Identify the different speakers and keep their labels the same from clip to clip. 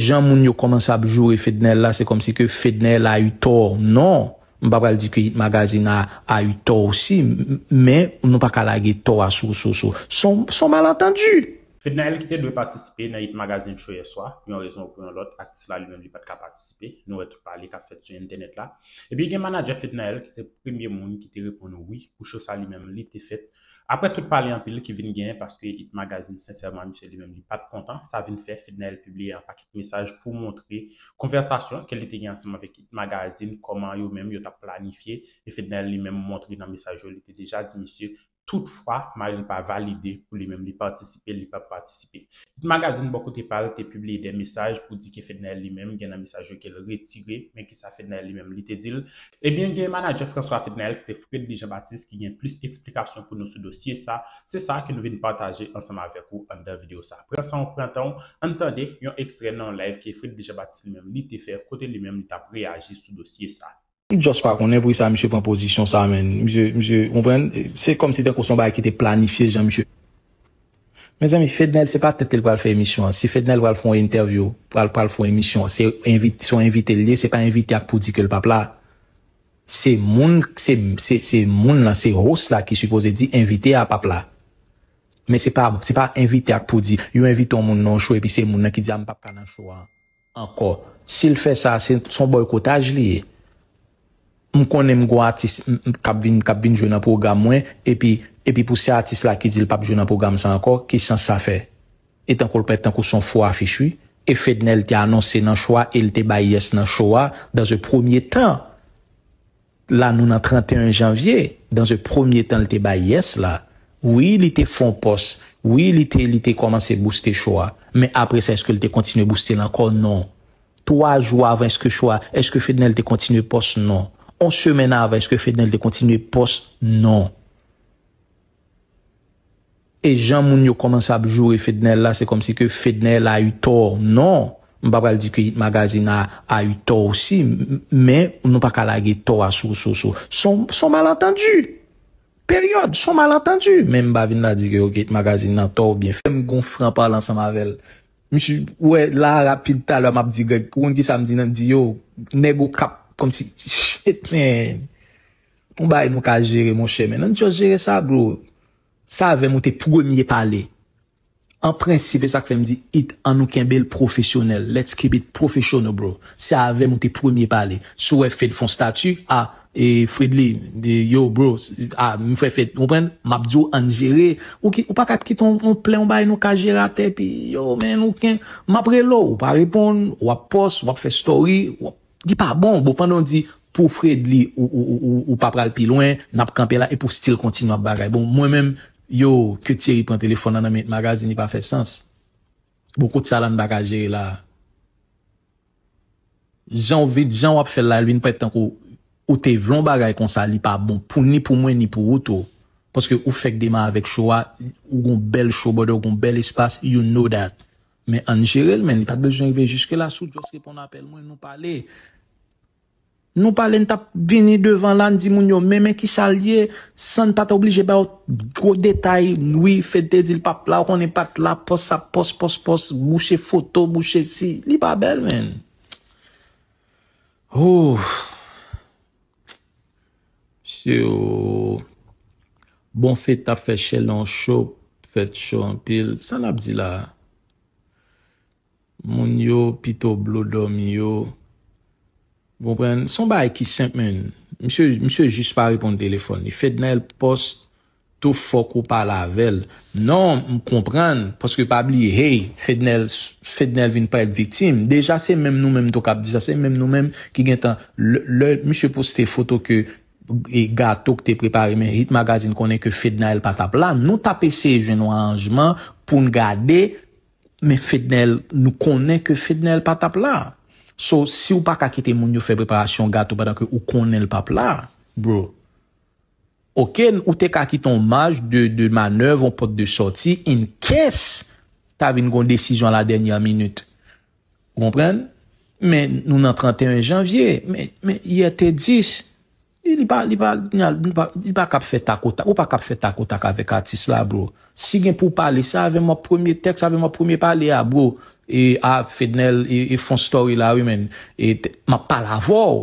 Speaker 1: Jan moun yo koman sa ap jowe FEDNEL la, se kom si ke FEDNEL a yu to, non, mbapal di ke Hit Magazine a yu to osi, men nou pa kalage to aso, aso, aso,
Speaker 2: son malantendu. Fèd Nael ki te dwe patisipe nan Hit Magazine choye swa, yon rezon ou pou yon lot, aktis la li men li pati ka patisipe, yon wè tro pali ka fèd sou internet la. E bi gen manadje Fèd Nael ki se premier mouni ki te repon oui, pou chosa li men li te fèt. Apre tout pali an pi li ki vin gen, paske Hit Magazine sensèrman li men li pati kontan, sa vin fè, Fèd Nael publiye an pakit mesaj pou montre konversasyon, ke li te gen ansèm avèk Hit Magazine, koman yo men yo ta planifiye, Fèd Nael li men montre nan mesaj yo li te deja, di misye, Toute fwa, ma li pa valide pou li mem li patisipe, li pa patisipe. Di magazin bokou te pale, te publie den mesaj pou di ke fednel li mem, gen nan mesaj yo ke le retire, men ki sa fednel li mem li te dil. Ebyen eh gen manager François Fednel, ki se Fred Dijabatis, ki gen plis eksplikasyon pou nou sou dosye sa, se sa ki nou veni pataje ansama vek ou an da video sa. Pransan, prantan, antande, yon ekstren nan live ki Fred Dijabatis li mem li te fe, kote li mem li tap reage sou dosye sa.
Speaker 1: Jospa konen pou y sa msye premposisyon sa men. Msye, msye, moun premen, se kom se dek ou son baye ki te planifiye jan msye. Me zami, Fednel se pa tetel wale fwe emisyon. Se Fednel wale fwe interview, wale fwe emisyon, se son invite liye, se pa invite akpou di ke l pap la. Se moun, se moun la, se rous la ki suppose di invite akpou la. Me se pa invite akpou di. Yo invite yon moun nan chwe, pi se moun la ki di am pap kanan chwa. Ankor, se l fwe sa, se son boykotaj liye. m konen m gwa atis kapvin jounan program mwen, epi pou se atis la ki di l pap jounan program san akor, ki san sa fe? Etan kolpè, etan kolson fwa fichwi, e fedne l te anonsen nan chwa, e l te bayes nan chwa, dan ze promye tan, la nou nan 31 janvye, dan ze promye tan l te bayes la, wili te fon pos, wili te lite komanse booste chwa, men apre sa eske l te kontine booste l akor, nan konon, towa jou avanske chwa, eske fedne l te kontine pos, nan konon, On semen avè, eske FEDNEL de kontinue pos, non. E jan moun yo komens apjou e FEDNEL la, se kom se ke FEDNEL a yu tor, non. Mbapal di ke it magazine a yu tor osi, men nou pa kalage tor asou, sou, sou. Son malantendu. Periode, son malantendu. Men mbapal di ke it magazine a tor, mbapal di ke it magazine a tor, mbapal di ke it magazine a tor, mbapal di ke it magazine a tor, konm si, chet men, mbaye moun ka jere moun chè, men an jò jere sa, bro, sa ave moun te pougo mye pale, an prinsipe sa kve mdi, it an nou ken bel profesyonel, let's keep it profesyonel, bro, sa ave moun te pougo mye pale, souwe fèd fon statu, a, e, fredli, yo, bro, a, mfè fèd, moun pren, mabdou an jere, ou pa kat kiton moun ple, mbaye moun ka jere ate, pi, yo, men, nou ken, mabre lò, ou pa repon, wap pos, wap fè story, wap, Di pa bon, bo pandan di pou fred li ou pa pral pi lwen, nap kampe la e pou stil kontin wap bagay. Bon, mwen menm, yo, ke tiri pou an telefon nan nan men magazi ni pa fè sens. Boko tsalan bagaje la. Jan wap fèl la, lvin pa etan ko, ou te vlon bagay kon sa li pa bon, pou ni pou mwen ni pou outo. Poske ou fèk deman avèk chowa, ou gon bel chobode, ou gon bel espas, you know that. Men, anjirel men, li pat bezwen rive jiske la sou, joske pon apel mwen nou pale. Nou pale, n tap veni devan lan, di moun yo, men, men, ki sa liye, san pat oblije ba yo go detay, nwi, fet te di l pap la, konen pat la, pos, sa pos, pos, pos, bouchè foto, bouchè si, li pa bel men. Oof! Oh. Si yo, bon fet tap fet chèl an chou, fet chou an pil, san ap di la, Moun yo, pi to blodom yo. Vopren, son bay ki senp men. Misyou, misyou jist pa repon telefon. Fede Nael post to foko pa lavel. Non, m kompren, poske pa bli, hey, Fede Nael vin pa et vitim. Deja se menm nou menm do kap dija, se menm nou menm ki gen tan. Misyou poste foto ke, e gato ke te prepari men, hit magazin konen ke Fede Nael pa ta plan. Nou tape se jen ou anjman, pou n gade, Men fednel, nou konen ke fednel pa tapla. So, si ou pa kakite moun yo fè preparasyon gato badan ke ou konen papla, bro, oken, ou te kakiton maj de manev ou pot de sorti, in kes, ta avin kon desizyon la denya minute. Gompren? Men, nou nan 31 janvye, men, men, yate dis. Li pa kap fe takotak avèk atis la, bro. Sigen pou pali, sa avè mò premier tek, sa avè mò premier pali ya, ah, bro. E a ah, Fidnel, e fon story la wè men. E ma pal avò wò.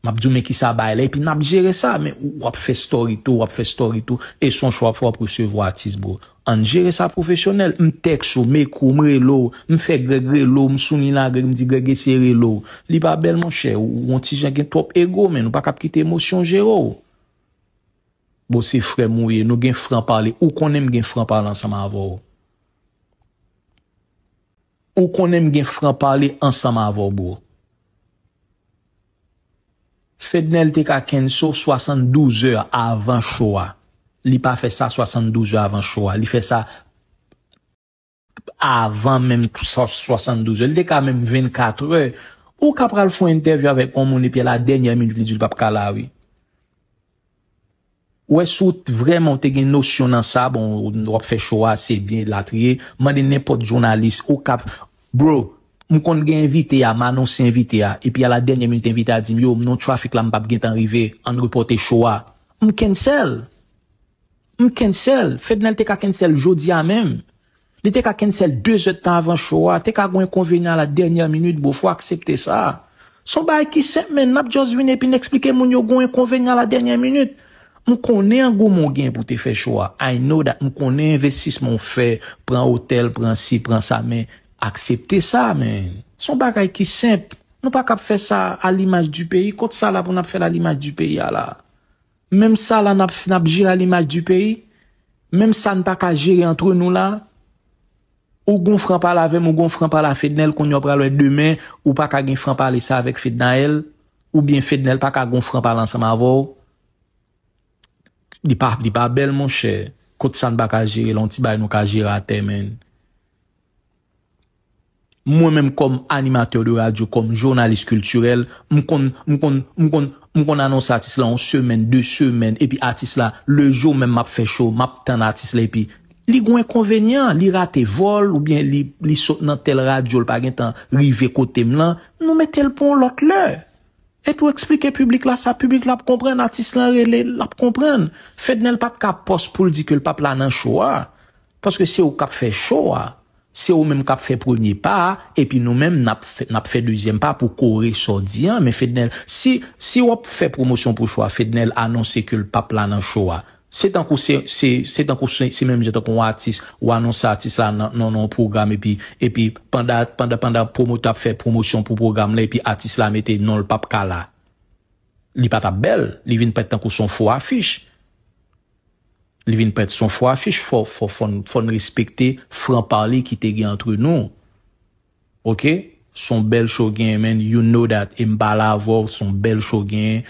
Speaker 1: M ap diw men ki sa bay la, e pi n ap jere sa, men, wap fe story tou, wap fe story tou, e son chwa fwa presevwa atis, bro. An jere sa profesyonel, m tekso, m ekou, m relo, m fe gre gre lo, m soumina gre, m di gre ge se relo. Li ba bel manche, w an ti jen gen top ego, men, nou pa kap kit emosyon jero. Bo se frem ouye, nou gen fran pale, ou konen gen fran pale ansan ma avor. Ou konen gen fran pale ansan ma avor, bro. Fè dne l te ka ken so, 72 eur avan showa. Li pa fè sa 72 eur avan showa. Li fè sa avan mèm 72 eur. Li te ka mèm 24 eur. Ou kap ral fò interview avèk o moun epè la denye minu li djil pap kalawi. Ou e sout vreman te gen nosyon nan sa, bon, wap fè showa, se bie latriye, man de nepot jounalist, ou kap, bro, moun kon gen invite ya, manon se invite ya, epi ya la denye minute invite ya, di myo, moun non trafik la mbap gen tanrive, an repote chowa, moun kensel. Moun kensel. Fèdnel te ka kensel jodi ya mèm. Le te ka kensel 2 jèd tan avan chowa, te ka gwen konvenyan la denye minute, bo fwa aksepte sa. Son ba ekisèp men, nap Djozwin epi n'explike moun yo gwen konvenyan la denye minute. Moun konen goun moun gen pou te fè chowa. I know that moun konen investis moun fè, pran hotel, pran si, pran sa mèm, Aksepte sa men, son bagay ki semp, nou pa kap fe sa al imaj du peyi, kote sa la pou nap fe al imaj du peyi ala. Ah, mem sa la nap jir al imaj du peyi, mem sa npa ka jiri antre nou la, ou gon fran pal avem ou gon fran pal a fed nel kon yo pralwe demen, ou pa ka gen fran pali sa avek fed na el, ou bien fed nel pa ka gon fran pal ansan ma vò. Di pa bel mon chè, kote sa npa ka jiri, lonti bay nou ka jiri ate men. Mwen menm kom animateur de radyo, kom jurnalist kulturel, mkon anons artist la an semen, de semen, epi artist la, le jo menm map fechou, map tan artist la epi. Li gwen konvenyan, li rate vol, ou bien li sot nan tel radyo, lpa gen tan rive kote mlan, nou met tel pon lot le. E pou eksplike publik la, sa publik la pou kompren, artist la rele, la pou kompren. Fèd nen l pat kap pos pou l di ke l pap la nan choua. Paske se ou kap fechoua, Se ou menm kap fe prenyi pa, e pi nou menm nap fe deuzen pa pou kore sondian, men fèdnen, si ou ap fè promosyon pou chwa, fèdnen anonsè ke l pap la nan chwa. Se tankou se menm jatakon w anonsè atis la nan nan program, e pi panda promosyon pou program la, atis la metè nan l non pap kala. Li pata bel, li vin pet tankou son fo afish. Levin prèdison fwa afish fwa fwa fwa n respekte, fwa n parli ki te gen antre nou. Ok? Son bel chou gen men, you know dat, e m bala avor, son bel chou gen,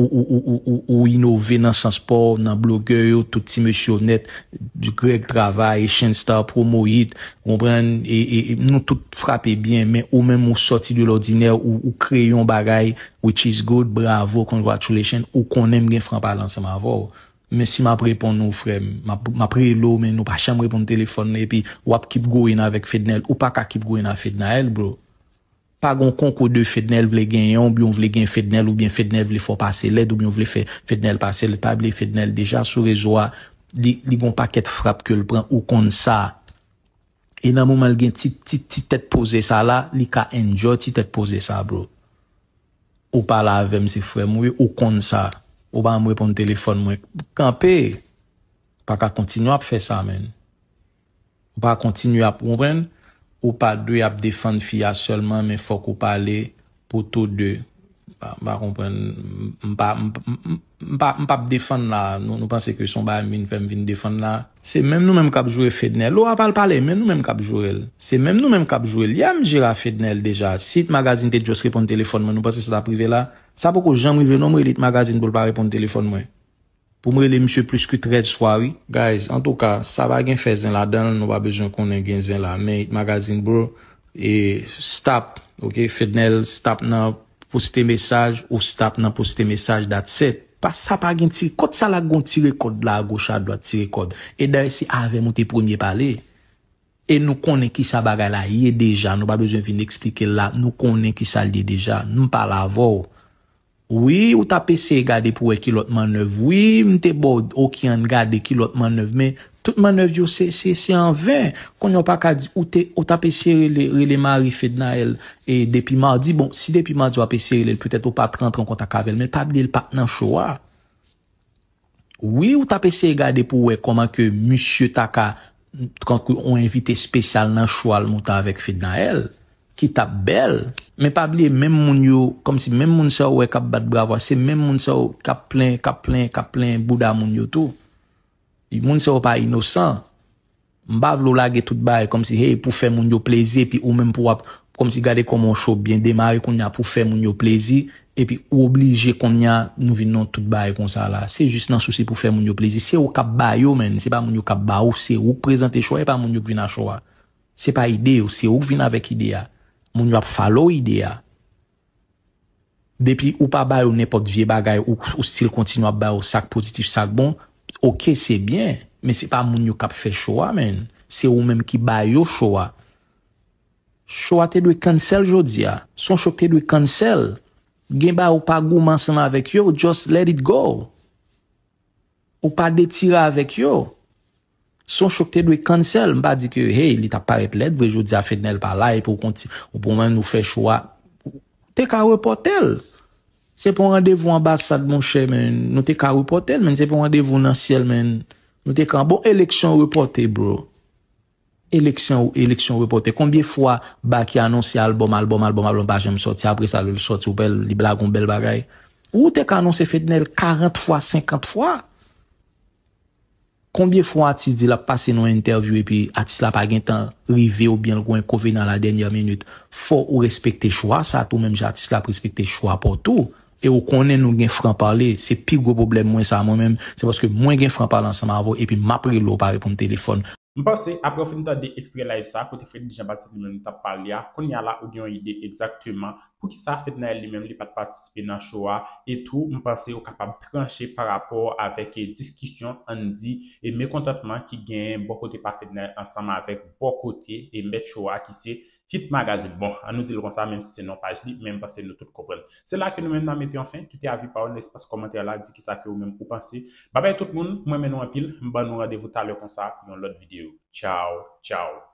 Speaker 1: ou inove nan san sport, nan bloger yo, touti me chou net, du grek travay, shen star, promo hit, kompren, e, e, nou tout frape bien men, ou men m ou soti de l'ordinè, ou kreyon bagay, which is good, bravo, congratulations, ou konen m gen fwa n parli anseman avor. Men si m ap repon nou frem, m ap relo men nou pa chan m repon telefon ne pi wap kip gwen avèk fednel ou pa ka kip gwen avèk fednel bro. Pa gon kon ko de fednel vle gen yon, byon vle gen fednel ou byon fednel vle fò pase led ou byon vle fednel pase le pab le fednel. Deja sou rezo a, li gon pa ket frap ke l pran ou kon sa. E nan mouman li gen tit tit tit tet pose sa la, li ka enjot tit tet pose sa bro. Ou pa la avem se frem, ou kon sa. Ou pa mwepon telefon mwen. Pou kanpe, pa ka kontinu ap fe sa men. Ou pa kontinu ap mwen, ou pa dwe ap defan fiya solman men fok ou pa ale pou tout dwe. Ba kompren, m pa, m pa, m pa, m pa p defon la. Nou, nou panse kre son ba m vin, fèm vin defon la. Se mèm nou mèm kap jwè FEDNEL. Lou a pal pale, mèm nou mèm kap jwèl. Se mèm nou mèm kap jwèl. Ya m jira FEDNEL deja. Si it magazin te jos repon telefon mè, nou panse se ta prive la. Sa pou ko jan m wive nou mre li it magazin pou l pa repon telefon mè. Pou mre li mse plus ki 13 swari. Guys, an tou ka, sa va gen FEDNEL la. Dan nou ba bejan konen gen zè la. Men it magazin bro. E stop. Poste mesaj ou stap nan poste mesaj dat set. Pas sap agen tire kod sa la gon tire kod la a gochad doa tire kod. E da esi ave moun te premier pale. E nou konen ki sa bagay la ye deja. Nou ba bejoun vin eksplike la. Nou konen ki sa liye deja. Nou mpa la vo. Oui ou ta pese gade pou e kilotman nev. Oui mte bod ou kyan gade kilotman nev. Mwen. Tout manev yo, se se se an 20, kon yon pa ka di, ou te, ou ta pe se rele, rele mari fed na el, e depi mardi, bon, si depi mardi ou a pe se rele, pwetet ou pa 30 an kon ta kavel, men pabli el pa nan chowa. Ouye ou ta pe se gade pou wey, koman ke M. Taka, kon kou yon invite spesyal nan chowa al mouta avek fed na el, ki ta bel, men pabli men moun yo, kon si men moun se ou wey kap bat bravo, se men moun se ou kap plen, kap plen, kap plen, bouda moun yo tou. Moun se ou pa inosan, mbav lou lage tout baye kom si hey pou fè moun yo plezi, pi ou men pou wap kom si gade komon chou bien demaye kon ya pou fè moun yo plezi, epi ou oblije kon ya nou vinon tout baye kon sa la. Se jist nan sou se pou fè moun yo plezi. Se ou kap baye ou men, se pa moun yo kap baye ou, se ou prezante chou, e pa moun yo vina chou a. Se pa ide ou, se ou vina vek ide a. Moun yo ap falo ide a. Depi ou pa baye ou nepot vie bagay ou stil kontinu ap baye ou sak positif sak bon, Ok, se byen, men se pa moun yo kap fe chowa men. Se ou men ki bayo chowa. Chowa te dwe cancel jodia. Son chok te dwe cancel. Gen ba ou pa gou mansana vek yo, just let it go. Ou pa detira vek yo. Son chok te dwe cancel. Mba di ke, hey, li ta pare plet, vwe jodia fet nel pa la, ou pou men nou fe chowa. Tek a repote el. Se pou randevou ambasad moun chè men, nou te ka reportè men, se pou randevou nan sèl men, nou te ka... Bon, eleksyon reportè bro, eleksyon ou eleksyon reportè, konbye fwa ba ki anonsi albom, albom, albom, albom, ba jèm soti apre sa lèl soti ou bel, li blagoun bel bagay, ou te ka anonsi fèt nel 40 fwa, 50 fwa? Konbye fwa atis di la pase nou interview epi atis la pa gen tan rive ou bien gwen kove nan la denye minute, fo ou respekte chwa, sa tou men jè atis la presepte chwa potou, E ou konen nou gen fran pale, se pi go boblem mwen sa mwen men, se baske mwen gen fran pale ansanman avon epi mapre lou pare pou mtelefon.
Speaker 2: Mwen pase, aprofin ta de ekstrelay sa, kote fredi dijan batik mwen ta pale ya, konen ya la ou gen yide exaktouman, pou ki sa fredenay li men li pati patisipe nan showa, etou mwen pase yo kapab tranche par rapport avek diskisyon an di, e mekontatman ki gen bo kote pa fredenay ansanman avek bo kote e met showa ah, ki se fredenay. Fit magazine, bon, an nou dil kon sa, menm se se nou pa jli, menm pa se nou tout kopren. Se la ke nou menm nan meti an fin, ki te avi pa ou, nespa se komentè la, di ki sa ke ou menm pou pansi. Babay tout moun, mwen menm an pil, mban nou radevou tal yo kon sa, mwen lot videyo. Tchao, tchao.